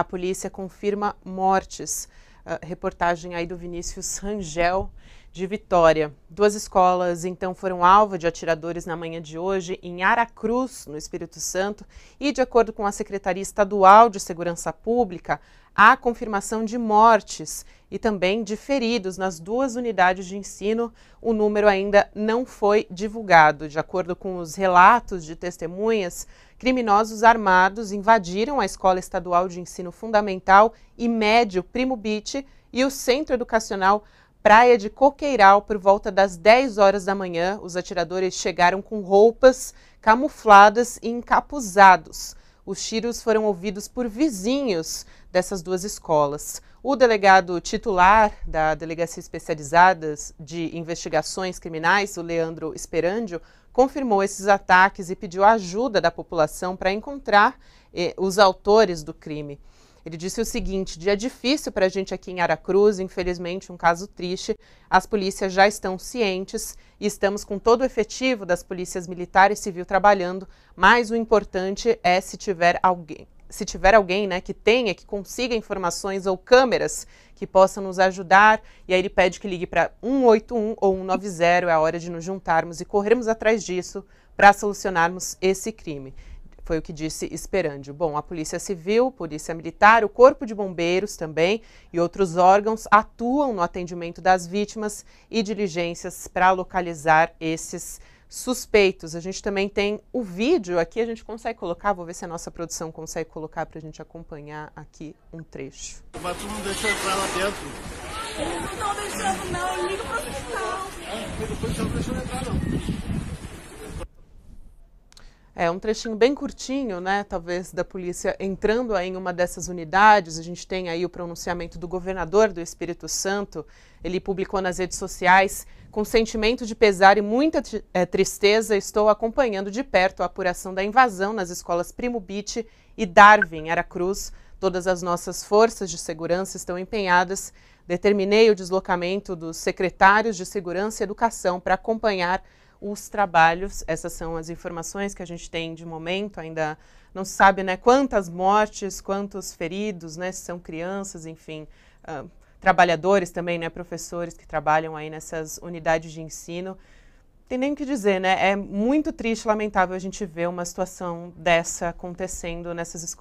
a polícia confirma mortes. Uh, reportagem aí do Vinícius Rangel, de Vitória. Duas escolas então foram alvo de atiradores na manhã de hoje em Aracruz, no Espírito Santo, e de acordo com a Secretaria Estadual de Segurança Pública, há confirmação de mortes e também de feridos nas duas unidades de ensino. O número ainda não foi divulgado. De acordo com os relatos de testemunhas, criminosos armados invadiram a Escola Estadual de Ensino Fundamental e Médio Primo Bite e o Centro Educacional praia de Coqueiral por volta das 10 horas da manhã. Os atiradores chegaram com roupas camufladas e encapuzados. Os tiros foram ouvidos por vizinhos dessas duas escolas. O delegado titular da Delegacia Especializada de Investigações Criminais, o Leandro Esperandio, confirmou esses ataques e pediu ajuda da população para encontrar eh, os autores do crime. Ele disse o seguinte: dia difícil para a gente aqui em Aracruz, infelizmente um caso triste. As polícias já estão cientes e estamos com todo o efetivo das polícias militar e civil trabalhando, mas o importante é se tiver alguém. Se tiver alguém né, que tenha, que consiga informações ou câmeras que possam nos ajudar, e aí ele pede que ligue para 181 ou 190, é a hora de nos juntarmos e corrermos atrás disso para solucionarmos esse crime. Foi o que disse Esperandio. Bom, a Polícia Civil, Polícia Militar, o Corpo de Bombeiros também e outros órgãos atuam no atendimento das vítimas e diligências para localizar esses suspeitos. A gente também tem o vídeo aqui, a gente consegue colocar, vou ver se a nossa produção consegue colocar para a gente acompanhar aqui um trecho. Mas tu não deixa entrar lá dentro? Eu não estou deixando não, liga para o hospital. É, depois não deixa entrar não. É um trechinho bem curtinho, né? Talvez da polícia entrando aí em uma dessas unidades. A gente tem aí o pronunciamento do governador do Espírito Santo. Ele publicou nas redes sociais com sentimento de pesar e muita é, tristeza. Estou acompanhando de perto a apuração da invasão nas escolas Primo Beach e Darwin, Aracruz. Todas as nossas forças de segurança estão empenhadas. Determinei o deslocamento dos secretários de segurança e educação para acompanhar os trabalhos. Essas são as informações que a gente tem de momento, ainda não se sabe né, quantas mortes, quantos feridos, né, se são crianças, enfim, uh, trabalhadores também, né, professores que trabalham aí nessas unidades de ensino. Tem nem o que dizer, né? É muito triste, lamentável a gente ver uma situação dessa acontecendo nessas escolas.